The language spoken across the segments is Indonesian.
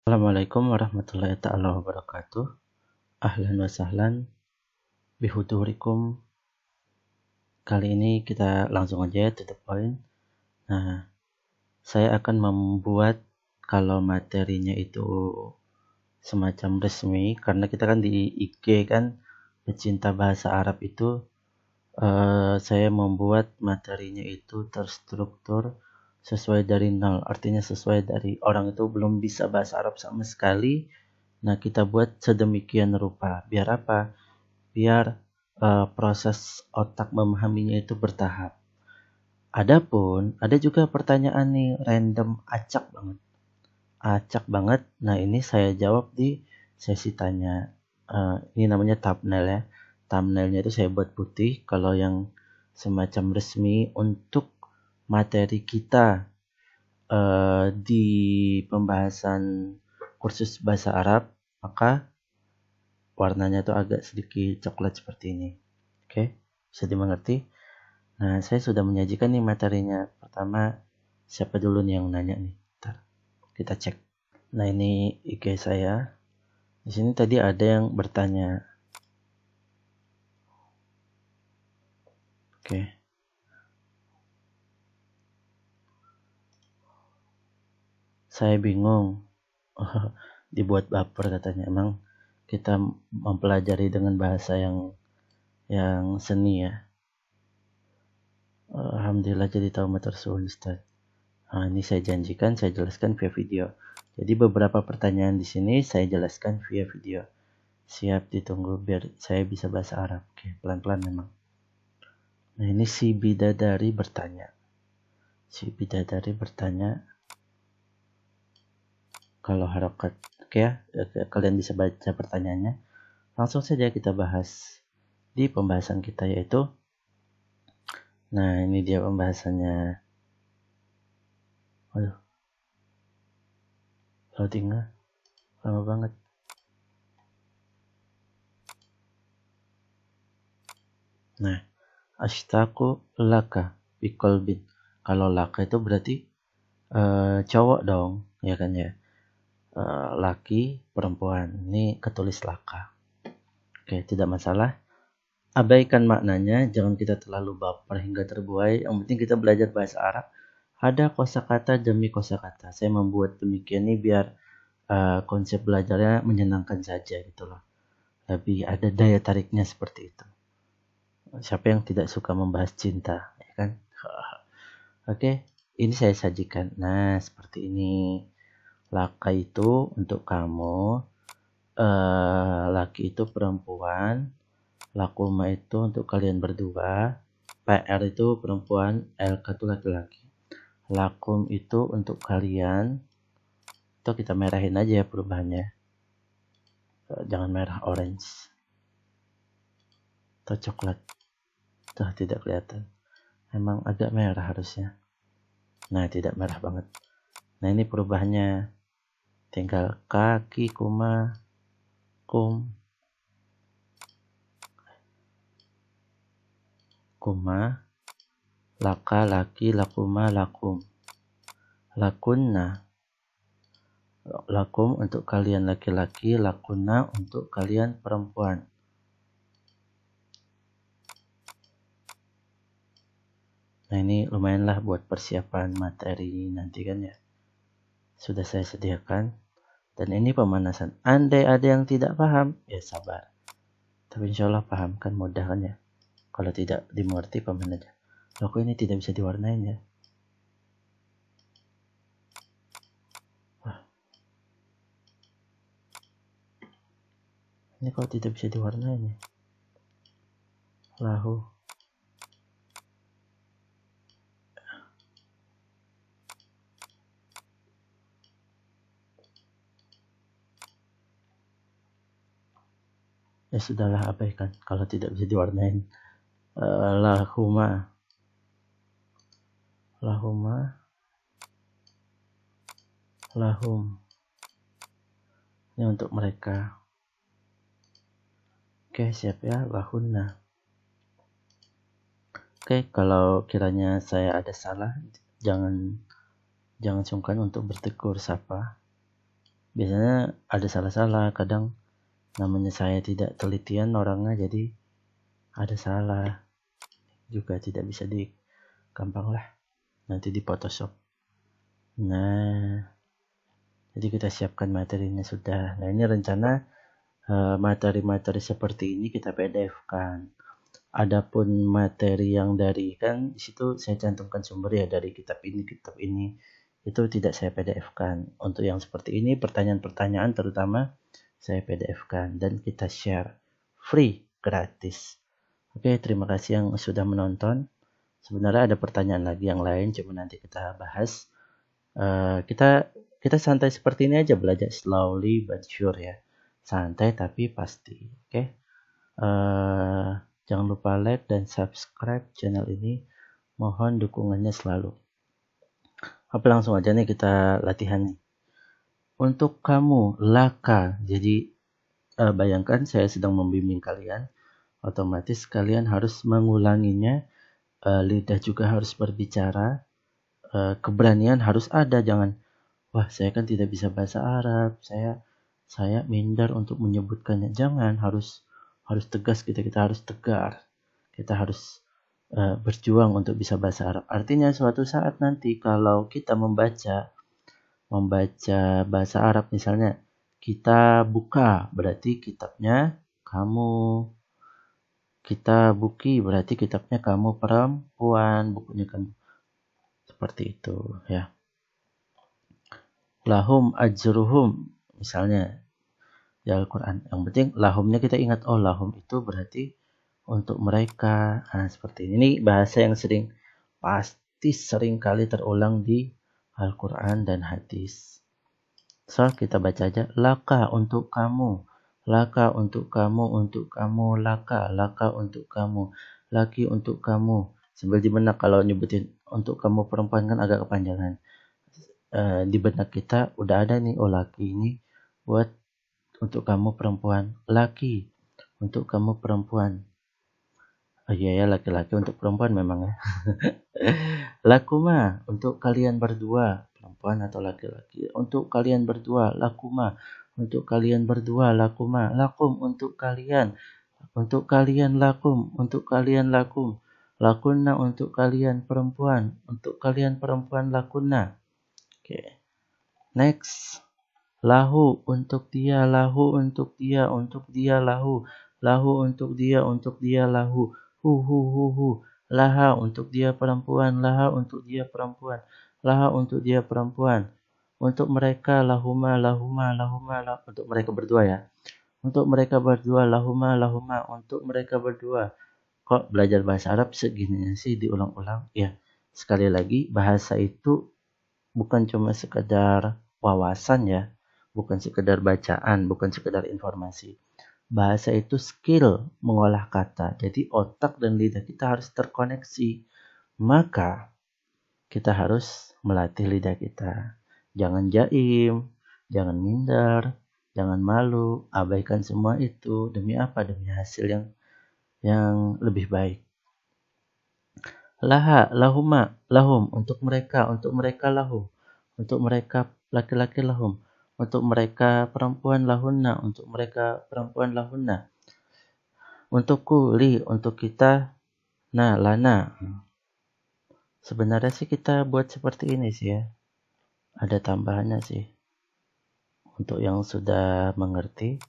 Assalamualaikum warahmatullahi taala wabarakatuh. Ahlan wa sahlan bihudurikum. Kali ini kita langsung aja to the point. Nah, saya akan membuat kalau materinya itu semacam resmi karena kita kan di IG kan pecinta bahasa Arab itu eh, saya membuat materinya itu terstruktur sesuai dari nol artinya sesuai dari orang itu belum bisa bahasa Arab sama sekali nah kita buat sedemikian rupa biar apa biar uh, proses otak memahaminya itu bertahap adapun ada juga pertanyaan nih random acak banget acak banget nah ini saya jawab di sesi tanya uh, ini namanya thumbnail ya thumbnailnya itu saya buat putih kalau yang semacam resmi untuk materi kita uh, di pembahasan kursus bahasa Arab, maka warnanya itu agak sedikit coklat seperti ini. Oke, okay? bisa dimengerti? Nah, saya sudah menyajikan nih materinya. Pertama, siapa dulu nih yang nanya nih? Bentar, kita cek. Nah, ini IG saya. Di sini tadi ada yang bertanya. Oke. Okay. saya bingung oh, dibuat baper katanya emang kita mempelajari dengan bahasa yang yang seni ya Alhamdulillah jadi tahu meter suhu Ustaz nah, ini saya janjikan saya jelaskan via video jadi beberapa pertanyaan di sini saya jelaskan via video siap ditunggu biar saya bisa bahasa Arab oke pelan-pelan memang nah ini si bidadari bertanya si bidadari bertanya kalau harokat oke ya, ya kalian bisa baca pertanyaannya langsung saja kita bahas di pembahasan kita yaitu nah ini dia pembahasannya waduh loadingnya lama banget nah ashtaku laka bikolbin kalau laka itu berarti uh, cowok dong ya kan ya Eh, laki perempuan ini ketulis laka oke tidak masalah abaikan maknanya jangan kita terlalu baper hingga terbuai yang penting kita belajar bahasa Arab ada kosakata demi kosakata saya membuat demikian ini biar uh, konsep belajarnya menyenangkan saja gitu loh lebih ada daya tariknya seperti itu siapa yang tidak suka membahas cinta ya kan oke ini saya sajikan nah seperti ini laka itu untuk kamu eh, laki itu perempuan lakuma itu untuk kalian berdua PR itu perempuan LK itu laki-laki lakum itu untuk kalian itu kita merahin aja ya perubahannya eh, jangan merah orange atau coklat tuh tidak kelihatan emang agak merah harusnya nah tidak merah banget nah ini perubahannya tinggal kaki koma kum kuma laka laki lakuma lakum lakunna lakum untuk kalian laki-laki lakuna untuk kalian perempuan nah ini lumayanlah buat persiapan materi nanti kan ya sudah saya sediakan dan ini pemanasan andai ada yang tidak paham ya sabar tapi insya Allah paham kan mudah kan ya kalau tidak dimengerti pemanasan aja loh ini tidak bisa diwarnain ya ini kalau tidak bisa diwarnain ya lahu ya sudahlah abaikan kalau tidak bisa diwarnain uh, eh, lahuma lahuma lahum ini untuk mereka oke siap ya lahuna oke kalau kiranya saya ada salah jangan jangan sungkan untuk bertegur sapa biasanya ada salah-salah kadang namanya saya tidak telitian orangnya jadi ada salah juga tidak bisa di gampang lah nanti di photoshop nah jadi kita siapkan materinya sudah nah ini rencana eh, materi-materi seperti ini kita PDF kan adapun materi yang dari kan disitu saya cantumkan sumber ya dari kitab ini kitab ini itu tidak saya PDF kan untuk yang seperti ini pertanyaan-pertanyaan terutama saya PDF kan dan kita share free gratis oke terima kasih yang sudah menonton sebenarnya ada pertanyaan lagi yang lain cuma nanti kita bahas uh, kita kita santai seperti ini aja belajar slowly but sure ya santai tapi pasti oke okay? uh, eh, jangan lupa like dan subscribe channel ini mohon dukungannya selalu apa langsung aja nih kita latihan nih untuk kamu laka jadi uh, bayangkan saya sedang membimbing kalian otomatis kalian harus mengulanginya uh, lidah juga harus berbicara uh, keberanian harus ada jangan wah saya kan tidak bisa bahasa Arab saya saya minder untuk menyebutkannya jangan harus harus tegas kita kita harus tegar kita harus uh, berjuang untuk bisa bahasa Arab artinya suatu saat nanti kalau kita membaca membaca bahasa Arab misalnya kita buka berarti kitabnya kamu kita buki berarti kitabnya kamu perempuan bukunya kamu seperti itu ya lahum ajruhum misalnya di Al-Quran yang penting lahumnya kita ingat oh lahum itu berarti untuk mereka nah, seperti ini. ini bahasa yang sering pasti sering kali terulang di Al-Quran dan hadis. So, kita baca aja. Laka untuk kamu. Laka untuk kamu, untuk kamu. Laka, laka untuk kamu. Laki untuk kamu. Sebel di kalau nyebutin untuk kamu perempuan kan agak kepanjangan. E, di benak kita udah ada nih, oh laki ini buat untuk kamu perempuan. Laki untuk kamu perempuan. Oh iya ya laki-laki untuk perempuan memang ya. lakuma untuk kalian berdua perempuan atau laki-laki. Untuk kalian berdua lakuma untuk kalian berdua lakuma lakum untuk kalian untuk kalian lakum untuk kalian lakum Lakuna untuk kalian perempuan untuk kalian perempuan lakuna. Oke. Okay. Next lahu untuk dia lahu untuk dia untuk dia lahu lahu untuk dia untuk dia lahu hu hu hu hu laha untuk dia perempuan laha untuk dia perempuan laha untuk dia perempuan untuk mereka lahuma lahuma lahuma lah, untuk mereka berdua ya untuk mereka berdua lahuma lahuma untuk mereka berdua kok belajar bahasa Arab segini sih diulang-ulang ya sekali lagi bahasa itu bukan cuma sekedar wawasan ya bukan sekedar bacaan bukan sekedar informasi bahasa itu skill mengolah kata. Jadi otak dan lidah kita harus terkoneksi. Maka kita harus melatih lidah kita. Jangan jaim, jangan minder, jangan malu, abaikan semua itu demi apa? Demi hasil yang yang lebih baik. Laha, lahuma, lahum untuk mereka, untuk mereka lahum, untuk mereka laki-laki lahum untuk mereka perempuan lahunna untuk mereka perempuan lahunna untuk kuli untuk kita nah lana sebenarnya sih kita buat seperti ini sih ya ada tambahannya sih untuk yang sudah mengerti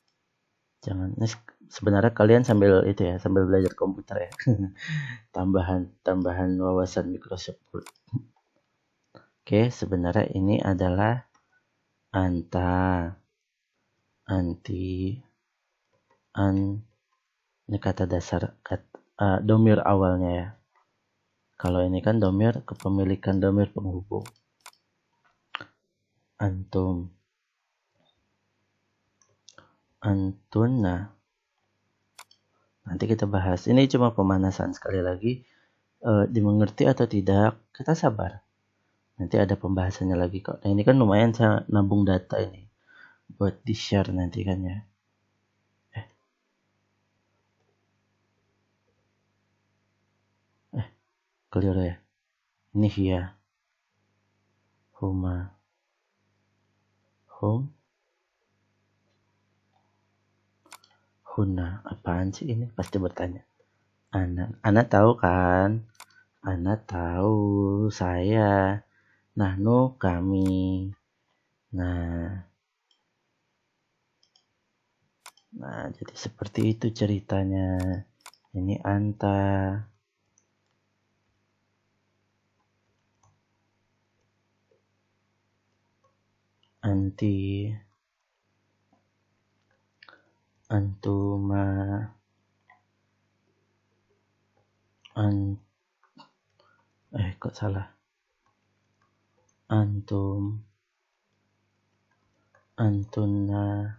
jangan sebenarnya kalian sambil itu ya sambil belajar komputer ya tambahan tambahan wawasan Microsoft Word oke sebenarnya ini adalah anta anti an ini kata dasar kata, uh, domir awalnya ya kalau ini kan domir kepemilikan domir penghubung antum antuna nanti kita bahas ini cuma pemanasan sekali lagi uh, dimengerti atau tidak kita sabar nanti ada pembahasannya lagi kok nah ini kan lumayan saya nabung data ini buat di share nanti kan ya eh eh clear ya ini ya home home Huna, apaan sih ini? Pasti bertanya. Anak, anak tahu kan? Anak tahu saya nano kami nah nah jadi seperti itu ceritanya ini anta anti antuma an eh kok salah antum antuna,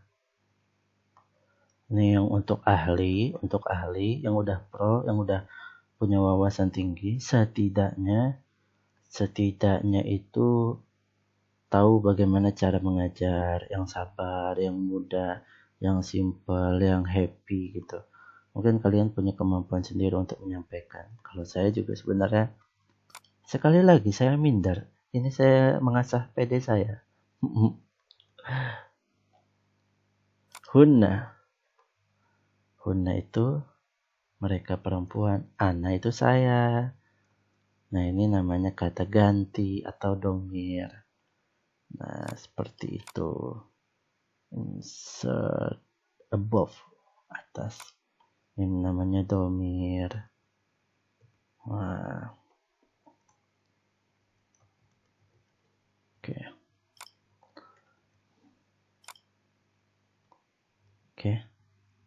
ini yang untuk ahli untuk ahli yang udah pro yang udah punya wawasan tinggi setidaknya setidaknya itu tahu bagaimana cara mengajar yang sabar yang mudah yang simpel, yang happy gitu mungkin kalian punya kemampuan sendiri untuk menyampaikan kalau saya juga sebenarnya sekali lagi saya minder ini saya mengasah PD saya hunna hunna itu mereka perempuan ana itu saya nah ini namanya kata ganti atau domir nah seperti itu insert above atas ini namanya domir wah wow. Oke. Oke.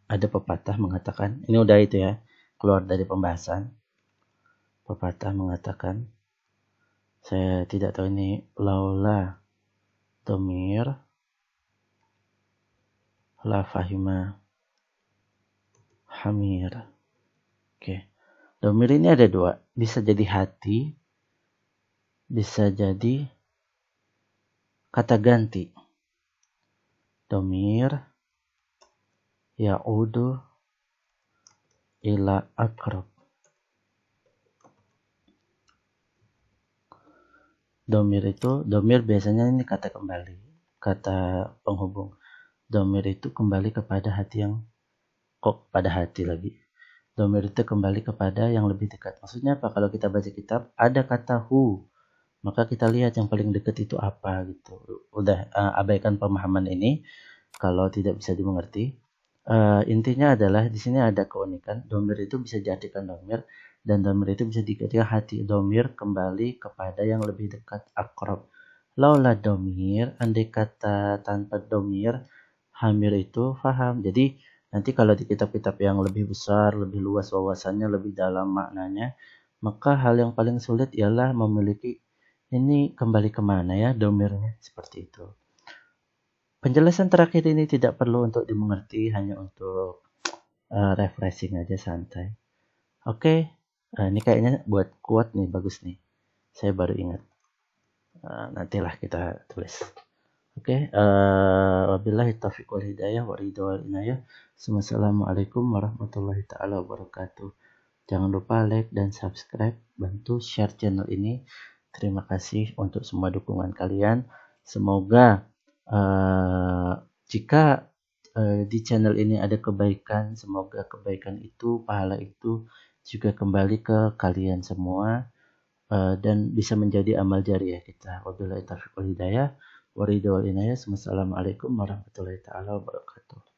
Ada pepatah mengatakan, ini udah itu ya, keluar dari pembahasan. Pepatah mengatakan, saya tidak tahu ini laula domir la fahima hamir. Oke. Domir ini ada dua, bisa jadi hati, bisa jadi kata ganti. Domir yaudu ila akrab. Domir itu, domir biasanya ini kata kembali, kata penghubung. Domir itu kembali kepada hati yang, kok pada hati lagi. Domir itu kembali kepada yang lebih dekat. Maksudnya apa? Kalau kita baca kitab, ada kata hu maka kita lihat yang paling dekat itu apa gitu udah uh, abaikan pemahaman ini kalau tidak bisa dimengerti uh, intinya adalah di sini ada keunikan domir itu bisa jadikan domir dan domir itu bisa dikatakan hati domir kembali kepada yang lebih dekat akrab laula domir andai kata tanpa domir hamir itu faham jadi nanti kalau di kitab-kitab yang lebih besar lebih luas wawasannya lebih dalam maknanya maka hal yang paling sulit ialah memiliki ini kembali kemana ya domirnya seperti itu penjelasan terakhir ini tidak perlu untuk dimengerti hanya untuk uh, refreshing aja santai oke okay. uh, eh, ini kayaknya buat kuat nih bagus nih saya baru ingat uh, nantilah kita tulis oke okay. uh, wabillahi taufiq wal hidayah wa ridha inayah Assalamualaikum warahmatullahi taala wabarakatuh jangan lupa like dan subscribe bantu share channel ini Terima kasih untuk semua dukungan kalian. Semoga uh, jika uh, di channel ini ada kebaikan, semoga kebaikan itu, pahala itu juga kembali ke kalian semua uh, dan bisa menjadi amal jariah kita. Wabillahi taufiq wal hidayah. Waridawal inayah. Wassalamualaikum warahmatullahi taala wabarakatuh.